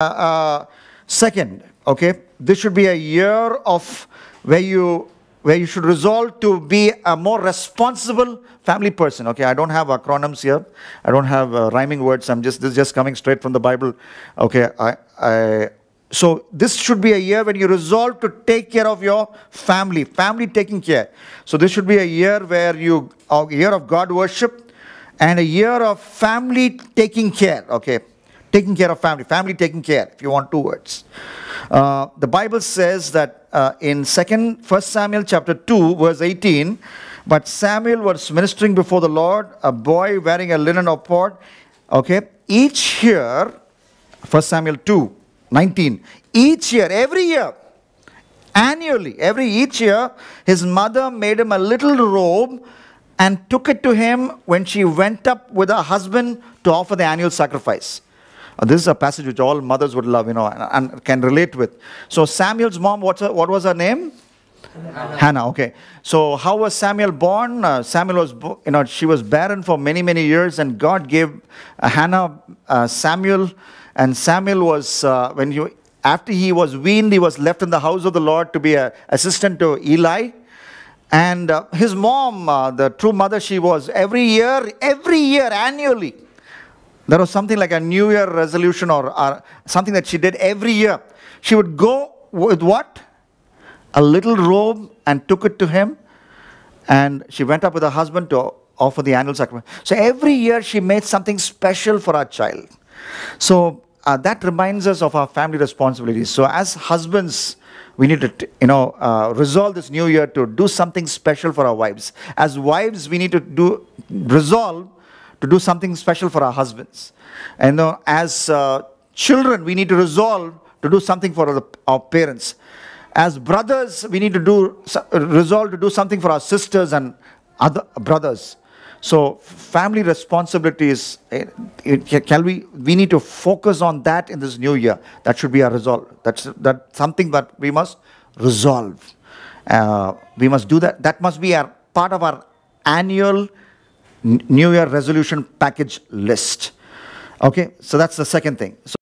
Uh, uh, second, okay, this should be a year of where you where you should resolve to be a more responsible family person. Okay, I don't have acronyms here. I don't have uh, rhyming words. I'm just this just coming straight from the Bible. Okay, I, I so this should be a year when you resolve to take care of your family, family taking care. So this should be a year where you a year of God worship and a year of family taking care. Okay taking care of family, family taking care, if you want two words. Uh, the Bible says that uh, in second, 1 Samuel chapter 2, verse 18, but Samuel was ministering before the Lord, a boy wearing a linen ephod. Okay, each year, 1 Samuel 2, 19, each year, every year, annually, every each year, his mother made him a little robe and took it to him when she went up with her husband to offer the annual sacrifice. Uh, this is a passage which all mothers would love, you know, and, and can relate with. So Samuel's mom, what's her, what was her name? Hannah. Hannah. Okay. So how was Samuel born? Uh, Samuel was, bo- you know, she was barren for many many years, and God gave uh, Hannah uh, Samuel, and Samuel was uh, when you after he was weaned, he was left in the house of the Lord to be an assistant to Eli. And uh, his mom, the true mother, she was every year, every year, annually, there was something like a New Year resolution or, or something that she did every year. She would go with what? A little robe and took it to him. And she went up with her husband to offer the annual sacrament. So every year she made something special for our child. So uh, that reminds us of our family responsibilities. So as husbands, we need to, you know, uh, resolve this new year to do something special for our wives. As wives, we need to do resolve to do something special for our husbands. And uh, as uh, children, we need to resolve to do something for our, our parents. As brothers, we need to do resolve to do something for our sisters and other brothers. So family responsibility eh, is, can we, we need to focus on that in this new year. That should be our resolve. That's that something that we must resolve. Uh, we must do that. That must be our part of our annual New Year resolution package list. Okay, so that's the second thing. So